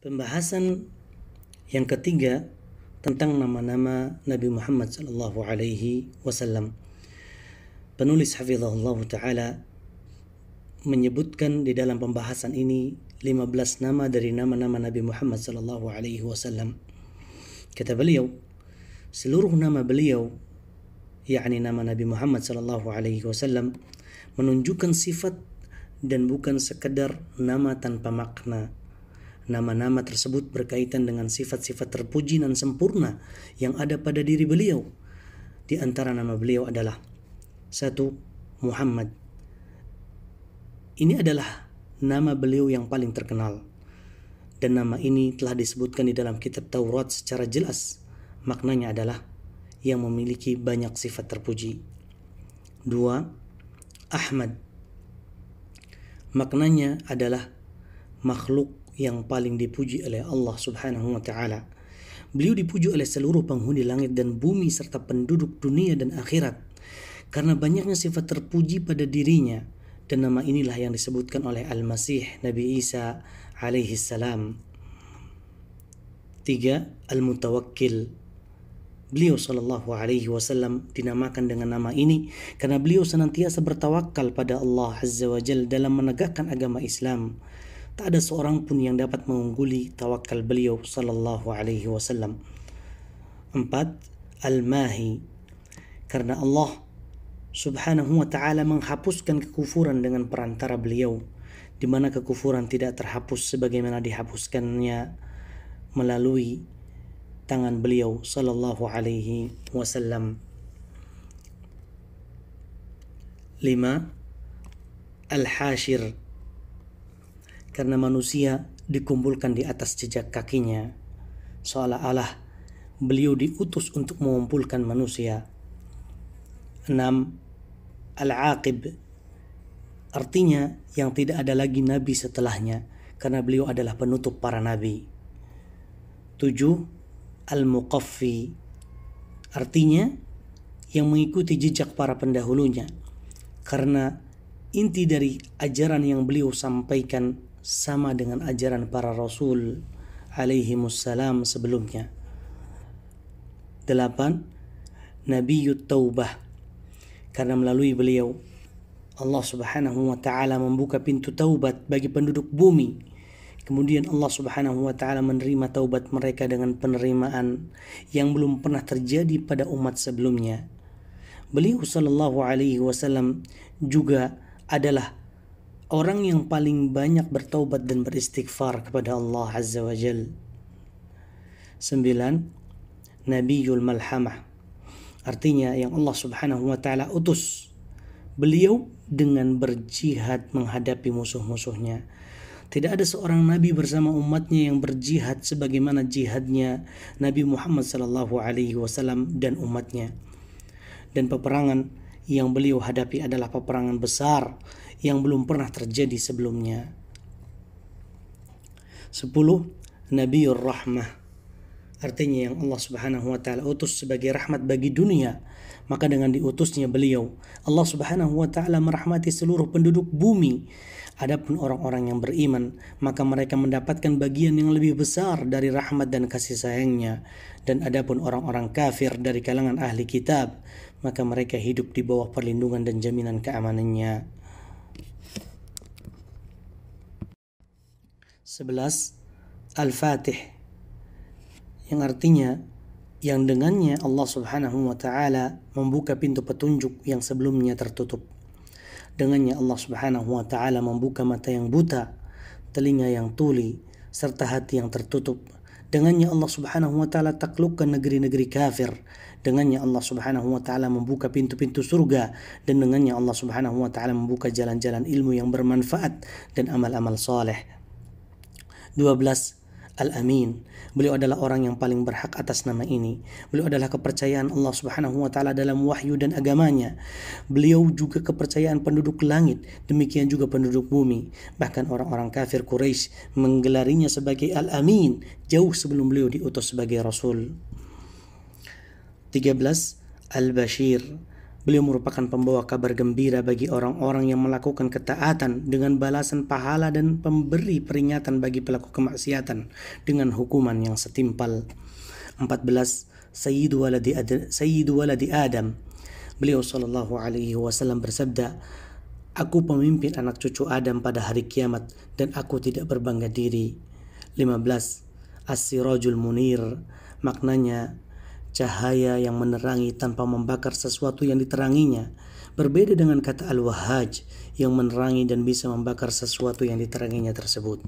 Pembahasan yang ketiga tentang nama-nama Nabi Muhammad sallallahu alaihi wasallam. Penulis hafizahullah taala menyebutkan di dalam pembahasan ini 15 nama dari nama-nama Nabi Muhammad sallallahu alaihi wasallam. Kata beliau, seluruh nama beliau yakni nama Nabi Muhammad sallallahu alaihi wasallam menunjukkan sifat dan bukan sekedar nama tanpa makna Nama-nama tersebut berkaitan dengan sifat-sifat terpuji dan sempurna yang ada pada diri beliau. Di antara nama beliau adalah satu Muhammad. Ini adalah nama beliau yang paling terkenal. Dan nama ini telah disebutkan di dalam kitab Taurat secara jelas. Maknanya adalah yang memiliki banyak sifat terpuji. Dua, Ahmad. Maknanya adalah makhluk yang paling dipuji oleh Allah Subhanahu wa taala. Beliau dipuji oleh seluruh penghuni langit dan bumi serta penduduk dunia dan akhirat karena banyaknya sifat terpuji pada dirinya dan nama inilah yang disebutkan oleh Al-Masih Nabi Isa alaihi salam. 3. Al-Mutawakkil Beliau Shallallahu Alaihi Wasallam dinamakan dengan nama ini karena beliau senantiasa bertawakal pada Allah Azza wa Jal dalam menegakkan agama Islam tak ada seorang pun yang dapat mengungguli tawakal beliau sallallahu alaihi wasallam. Empat, al-mahi. Karena Allah subhanahu wa ta'ala menghapuskan kekufuran dengan perantara beliau, di mana kekufuran tidak terhapus sebagaimana dihapuskannya melalui tangan beliau sallallahu alaihi wasallam. Lima, al-hashir karena manusia dikumpulkan di atas jejak kakinya. Seolah-olah beliau diutus untuk mengumpulkan manusia. 6. Al-Aqib Artinya yang tidak ada lagi nabi setelahnya karena beliau adalah penutup para nabi. 7. Al-Muqaffi Artinya yang mengikuti jejak para pendahulunya karena inti dari ajaran yang beliau sampaikan sama dengan ajaran para rasul alaihi wassalam sebelumnya. 8. nabi Taubah karena melalui beliau Allah Subhanahu wa taala membuka pintu taubat bagi penduduk bumi. Kemudian Allah Subhanahu wa taala menerima taubat mereka dengan penerimaan yang belum pernah terjadi pada umat sebelumnya. Beliau sallallahu alaihi wasallam juga adalah orang yang paling banyak bertaubat dan beristighfar kepada Allah Azza wa Jal. Nabi Nabiyul Malhamah. Artinya yang Allah Subhanahu wa taala utus beliau dengan berjihad menghadapi musuh-musuhnya. Tidak ada seorang nabi bersama umatnya yang berjihad sebagaimana jihadnya Nabi Muhammad sallallahu alaihi wasallam dan umatnya. Dan peperangan yang beliau hadapi adalah peperangan besar yang belum pernah terjadi sebelumnya. 10. Nabiur Rahmah artinya yang Allah Subhanahu wa taala utus sebagai rahmat bagi dunia maka dengan diutusnya beliau Allah Subhanahu wa taala merahmati seluruh penduduk bumi adapun orang-orang yang beriman maka mereka mendapatkan bagian yang lebih besar dari rahmat dan kasih sayangnya dan adapun orang-orang kafir dari kalangan ahli kitab maka mereka hidup di bawah perlindungan dan jaminan keamanannya. 11 Al-Fatih yang artinya yang dengannya Allah Subhanahu wa taala membuka pintu petunjuk yang sebelumnya tertutup. Dengannya Allah Subhanahu wa taala membuka mata yang buta, telinga yang tuli, serta hati yang tertutup Dengannya Allah Subhanahu wa taala taklukkan negeri-negeri kafir. Dengannya Allah Subhanahu wa taala membuka pintu-pintu surga dan dengannya Allah Subhanahu wa taala membuka jalan-jalan ilmu yang bermanfaat dan amal-amal soleh. 12 Al-Amin. Beliau adalah orang yang paling berhak atas nama ini. Beliau adalah kepercayaan Allah Subhanahu wa taala dalam wahyu dan agamanya. Beliau juga kepercayaan penduduk langit, demikian juga penduduk bumi. Bahkan orang-orang kafir Quraisy menggelarinya sebagai Al-Amin jauh sebelum beliau diutus sebagai rasul. 13 Al-Bashir Beliau merupakan pembawa kabar gembira bagi orang-orang yang melakukan ketaatan dengan balasan pahala dan pemberi peringatan bagi pelaku kemaksiatan dengan hukuman yang setimpal. 14 Sayyidu waladi Adam, Sayyidu waladi Adam. Beliau sallallahu alaihi wasallam bersabda, "Aku pemimpin anak cucu Adam pada hari kiamat dan aku tidak berbangga diri." 15 As-Sirajul Munir maknanya cahaya yang menerangi tanpa membakar sesuatu yang diteranginya, berbeda dengan kata al-wahaj yang menerangi dan bisa membakar sesuatu yang diteranginya tersebut.